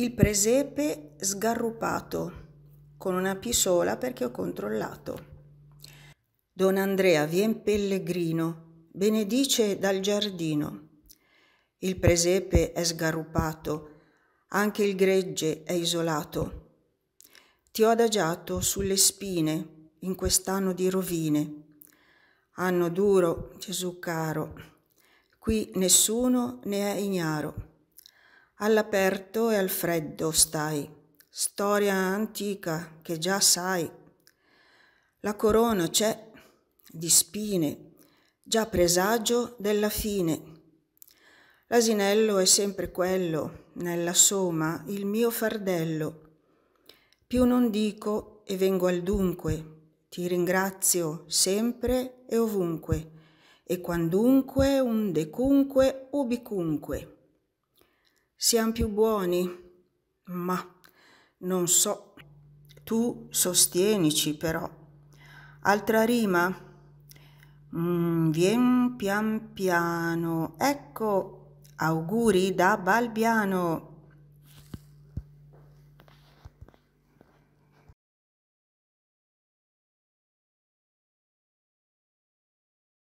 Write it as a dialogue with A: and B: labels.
A: il presepe sgarrupato con una pisola perché ho controllato. Don Andrea vien pellegrino, benedice dal giardino. Il presepe è sgarrupato, anche il gregge è isolato. Ti ho adagiato sulle spine in quest'anno di rovine. Anno duro, Gesù caro, qui nessuno ne è ignaro. All'aperto e al freddo stai, storia antica che già sai. La corona c'è di spine, già presagio della fine. L'asinello è sempre quello, nella soma il mio fardello. Più non dico e vengo al dunque, ti ringrazio sempre e ovunque, e quandunque, un undecunque, ubicunque. Siamo più buoni, ma non so. Tu sostienici però. Altra rima. Mm, vien pian piano. Ecco, auguri da Balbiano.